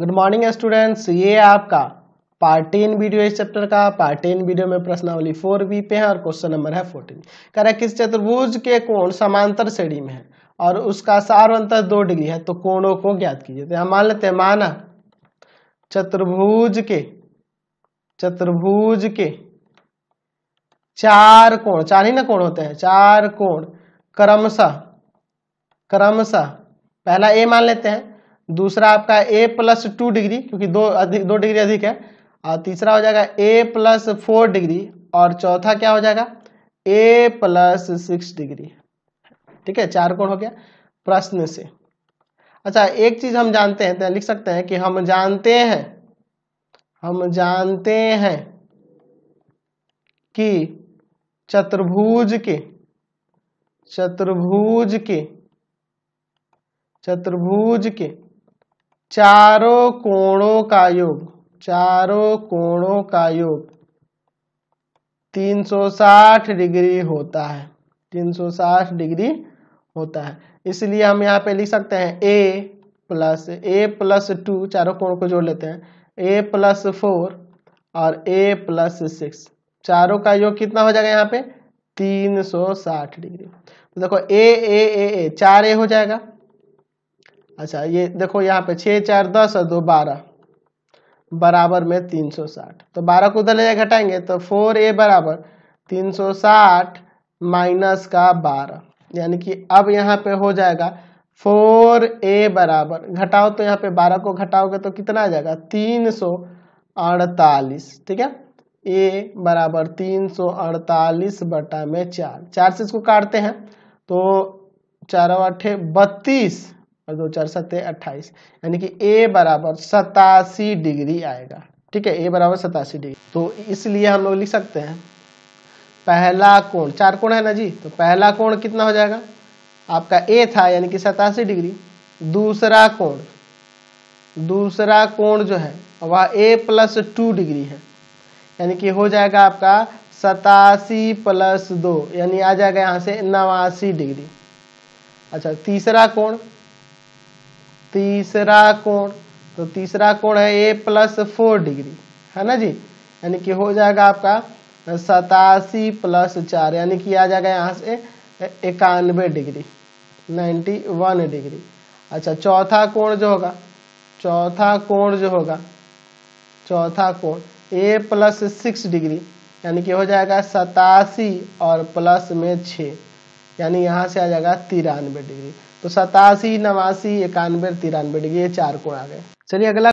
good morning students ये आपका part ten video इस चैप्टर का पार्ट टेन वीडियो में प्रश्नावली फोर बी पे है और क्वेश्चन नंबर है फोर्टीन करे किस चतुर्भुज के कोण समांतर श्रेणी में है और उसका सार अंतर दो डिग्री है तो कोणों को ज्ञात कीजिए तो मान लेते हैं माना चतुर्भुज के चतुर्भुज के चार कोण चार ही ना कोण होते हैं चार कोण क्रमशः क्रमशः पहला ए मान लेते हैं दूसरा आपका ए प्लस टू डिग्री क्योंकि दो अधिक दो डिग्री अधिक है और तीसरा हो जाएगा ए प्लस फोर डिग्री और चौथा क्या हो जाएगा ए प्लस सिक्स डिग्री ठीक है चार कोण हो गया प्रश्न से अच्छा एक चीज हम जानते हैं तो लिख सकते हैं कि हम जानते हैं हम जानते हैं कि चतुर्भुज के चतुर्भुज के चतुर्भुज के चारों कोणों का योग चारों कोणों का योग 360 डिग्री होता है 360 डिग्री होता है इसलिए हम यहाँ पे लिख सकते हैं A plus A plus two चारों कोणों को जोड़ लेते हैं ए प्लस फोर और ए प्लस सिक्स चारों का योग कितना हो जाएगा यहाँ पे 360 डिग्री तो देखो ए ए ए ए चार ए हो जाएगा अच्छा ये देखो यहाँ पे छः चार दस और दो बारह बराबर में तीन सौ साठ तो बारह को उधर ले घटाएंगे तो फोर ए बराबर तीन सौ साठ माइनस का बारह यानी कि अब यहाँ पे हो जाएगा फोर ए बराबर घटाओ तो यहाँ पे बारह को घटाओगे तो कितना आ जाएगा तीन सौ अड़तालीस ठीक है ए बराबर तीन सौ अड़तालीस बटा में चार चार से इसको काटते हैं तो चारों अठे बत्तीस और दो चार सत्ते अट्ठाईस यानी कि ए बराबर सतासी डिग्री आएगा ठीक है ए बराबर सतासी डिग्री तो इसलिए हम लोग लिख सकते हैं पहला कोण चार कोण है ना जी तो पहला कोण कितना हो जाएगा आपका ए था यानी कि सतासी डिग्री दूसरा कोण दूसरा कोण जो है वह ए प्लस टू डिग्री है यानी कि हो जाएगा आपका सतासी प्लस दो यानी आ जाएगा यहाँ से नवासी डिग्री अच्छा तीसरा कोण तीसरा कोण तो तीसरा कोण है ए प्लस फोर डिग्री है ना जी यानी कि हो जाएगा आपका सतासी प्लस चार यानी कि आ जाएगा यहाँ से इक्यानवे डिग्री नाइन्टी वन डिग्री अच्छा चौथा कोण जो होगा चौथा कोण जो होगा चौथा कोण ए प्लस सिक्स डिग्री यानी कि हो जाएगा सतासी और प्लस में छः यानी यहाँ से आ जाएगा तिरानवे डिग्री तो सतासी नवासी इक्यानवे तिरानवे डिग्री ये चार कोण आ गए चलिए अगला